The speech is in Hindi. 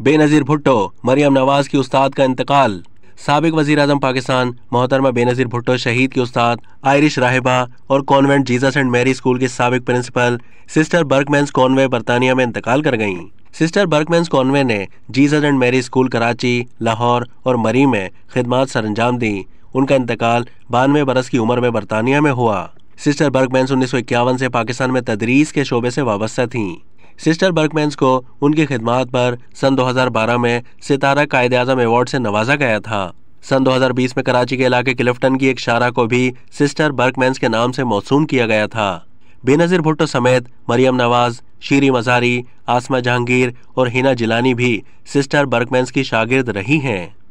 बेनज़ीर भुट्टो मरियम नवाज़ की उस्ताद का इंतकाल सबक वज़ी अजम पाकिस्तान मोहतरमा बेनज़ीर भुट्टो शहीद की उस्ताद आयरिश राहिबा और convent Jesus and Mary school के सबक प्रिंसिपल सिस्टर बर्कमेंस कॉन्वे बरतानिया में इंतकाल कर गयी सिस्टर बर्कमेंस कॉन्वे ने Jesus and Mary school Karachi Lahore और मरी में खदमात अंजाम दी उनका इंतकाल बानवे बरस की उम्र में बरतानिया में हुआ सिस्टर बर्कमेंस उन्नीस सौ इक्यावन से पाकिस्तान में तदरीस के शोबे से वाबस्ता थीं सिस्टर बर्कमैंस को उनकी खिदमात पर सन 2012 में सितारा कायद अजम अवार्ड से नवाजा गया था सन 2020 में कराची के इलाके क्लिफ्टन की एक शारा को भी सिस्टर बर्कमैंस के नाम से मौसू किया गया था बेनज़ीर भुट्टो समेत मरियम नवाज शीरी मजारी आसमा जहांगीर और हिना जिलानी भी सिस्टर बर्कमैंस की शागिर्द रही हैं